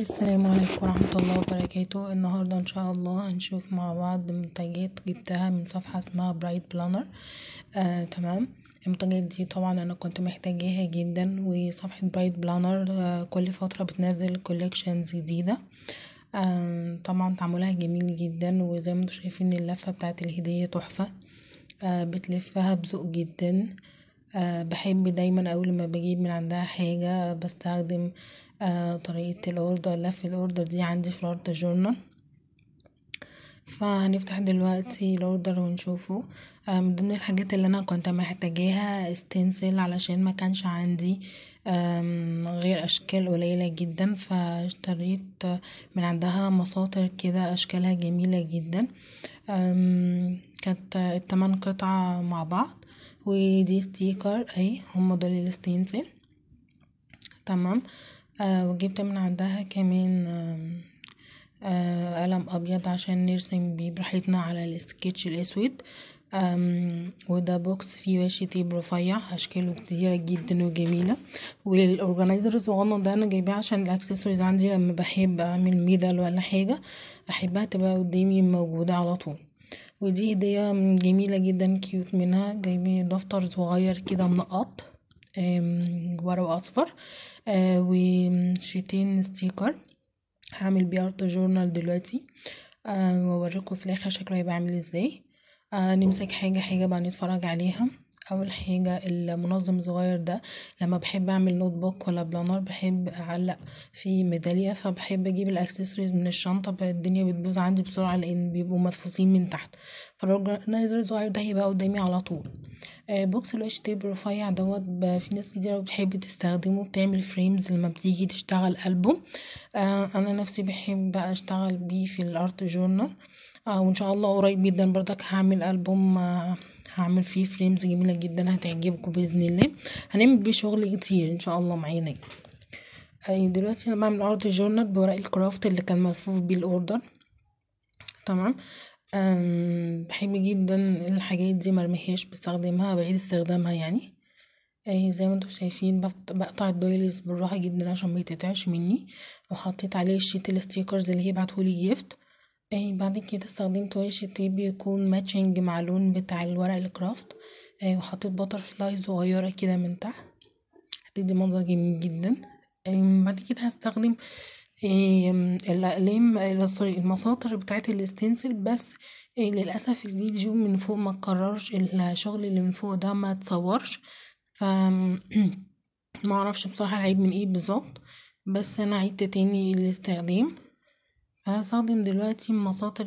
السلام عليكم ورحمة الله وبركاته النهاردة ان شاء الله هنشوف مع بعض منتجات جبتها من صفحة اسمها برايت بلانر آه، تمام المنتجات دي طبعا انا كنت محتاجاها جدا وصفحة برايت بلانر آه، كل فترة بتنزل كوليكشنز جديدة آه، طبعا تعاملها جميل جدا وزي ما انتم شايفين اللفة بتاعت الهدية تحفة آه، بتلفها بذوق جدا آه، آه، بحب دايما اول ما بجيب من عندها حاجة بستخدم آه، طريقة الاوردر لف الاوردر دي عندي في الاوردر جورنال فهنفتح دلوقتي الاوردر ونشوفه آه، من ضمن الحاجات اللي انا كنت محتاجاها استنسل علشان ما كانش عندي غير اشكال قليلة جدا فاشتريت من عندها مساطر كده اشكالها جميلة جدا كانت التمن قطعة مع بعض ودي ستيكر اهي هما دول الستينسل تمام آه وجبت من عندها كمان آه آه قلم ابيض عشان نرسم بيه براحتنا على السكتش الاسود وده بوكس فيه واشي تيب رفيع اشكاله كتيرة جدا وجميلة والاورجنايزر الصغنن ده انا جايباه عشان الاكسسوارز عندي لما بحب اعمل ميدل ولا حاجة احبها تبقى قدامي موجودة على طول ودي هدية جميلة جدا كيوت منها جايبين دفتر صغير كده منقط ورق اصفر آه، وشيتين ستيكر هعمل بيه ارت جورنال دلوقتي آه، واوريكم في الاخر شكله هيبقى عامل ازاي آه، نمسك حاجه حاجه بقى نتفرج عليها اول حاجة المنظم الصغير ده لما بحب اعمل نوت بوك ولا بلانر بحب اعلق فيه ميدالية فبحب اجيب الاكسسوارز من الشنطة الدنيا بتبوظ عندي بسرعة لان بيبقوا مدفوسين من تحت فالاورجنايزر الصغير ده هيبقى قدامي على طول آه، بوكس الاتش تي بروفايع دوت في ناس كتير بتحب تستخدمه بتعمل فريمز لما بتيجي تشتغل البوم آه، انا نفسي بحب اشتغل بيه في الارت جورنال آه، وان شاء الله قريب جدا برضك هعمل البوم هعمل فيه فريمز جميلة جدا هتعجبكم بإذن الله هنعمل بيه شغل كتير إن شاء الله معانا دلوقتي أنا بعمل أرض جورنال بورق الكرافت اللي كان ملفوف بيه الأوردر تمام بحب جدا الحاجات دي مرميهاش بستخدمها بعيد استخدامها يعني أي زي ما انتم شايفين بقطع الدايلز بالراحه جدا عشان ما يتقطعش مني وحطيت عليه الشيت الستيكرز اللي هي بعتهولي جيفت بعد كده استخدمت ورش طيب يكون ماتشنج مع اللون بتاع الورق الكرافت آه وحطيت بطر فلاي صغيرة كده من تحت هتدي منظر جميل جدا بعد كده هستخدم الأقلام سوري آه، المساطر بتاعة الاستنسل بس آه، للأسف الفيديو من فوق ما اتكررش الشغل اللي من فوق ده ما اتصورش ف معرفش بصراحة العيب من ايه بالظبط بس انا عدت تاني الاستخدام هستخدم دلوقتي مصادر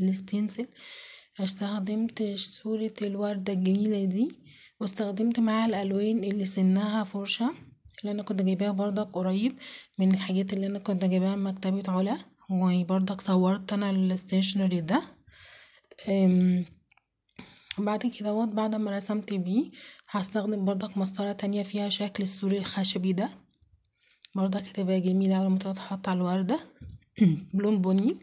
الستنسل استخدمت صورة الوردة الجميلة دي واستخدمت معاها الألوان اللي سنها فرشة اللي أنا كنت جايباها بردك قريب من الحاجات اللي أنا كنت جايباها من مكتبة علا وبردك صورت أنا الستيشنري ده بعد كده بعد ما رسمت بيه هستخدم بردك مسطرة تانية فيها شكل السوري الخشبي ده بردك هتبقى جميلة أول ما تتحط على الوردة لون بني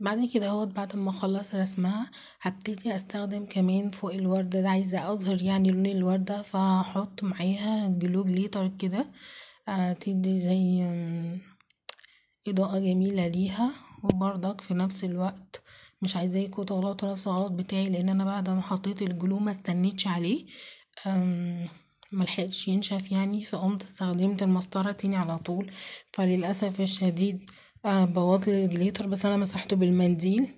بعد كده اهوت بعد ما اخلص رسمها هبتدي استخدم كمان فوق الوردة ده عايزة اظهر يعني لون الوردة فهحط معاها جلو جليتر كده آه، تدي زي اضاءة جميلة ليها وبرضك في نفس الوقت مش عايزاه يكون غلط نفس الغلط بتاعي لان انا بعد ما حطيت الجلو ما استنيتش عليه ملحقتش ينشف يعني فقمت استخدمت المسطرة تاني على طول فللأسف الشديد آه، بوظلي الجليتر بس أنا مسحته بالمنديل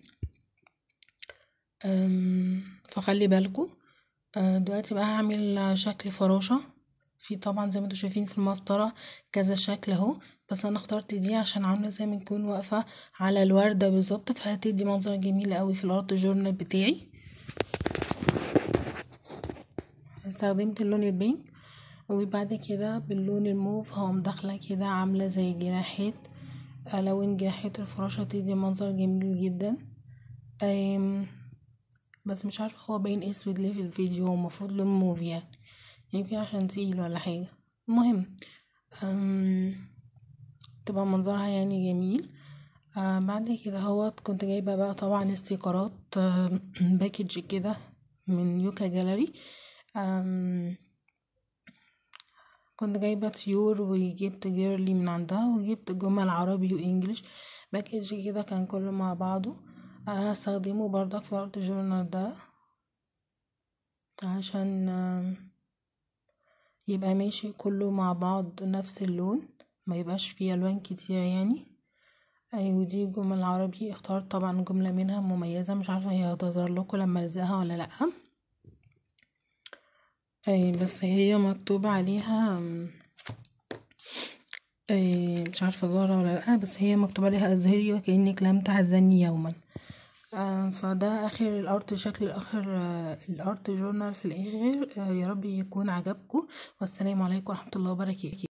فخلي بالكو آه، دلوقتي بقى هعمل شكل فراشة في طبعا زي ما انتوا شايفين في المسطرة كذا شكل اهو بس انا اخترت دي عشان عاملة زي ما تكون واقفة على الوردة بالظبط فهتدي منظر جميل قوي في الارض جورنال بتاعي استخدمت اللون البينك وبعد كده باللون الموف هقوم داخله كده عامله زي جناحات الون آه، جناحات الفراشه تدي منظر جميل جدا بس مش عارفه هو باين اسود ليه في الفيديو هو المفروض لون موف يعني يمكن عشان تقيل ولا حاجه المهم تبقى منظرها يعني جميل آه بعد كده هوت كنت جايبه بقى طبعا استيكرات باكج كده من يوكا جاليري آه كنت جايبة طيور وجبت جيرلي من عندها وجبت جمل عربي وانجليش باكج كده كان كله مع بعضه هستخدمه بردك في الارت جورنال ده عشان يبقى ماشي كله مع بعض نفس اللون ما يبقاش فيه الوان كتير يعني اي ودي جمل عربي اخترت طبعا جمله منها مميزه مش عارفه هي هتظهر لكم لما الزقها ولا لا اي بس هي مكتوب عليها اي مش عارفه زارة ولا لا بس هي مكتوب عليها ازهري وكانك لم تعزني يوما آه فده اخر الارت شكل اخر آه الارت جورنال في الاخر آه يا رب يكون عجبكم والسلام عليكم ورحمه الله وبركاته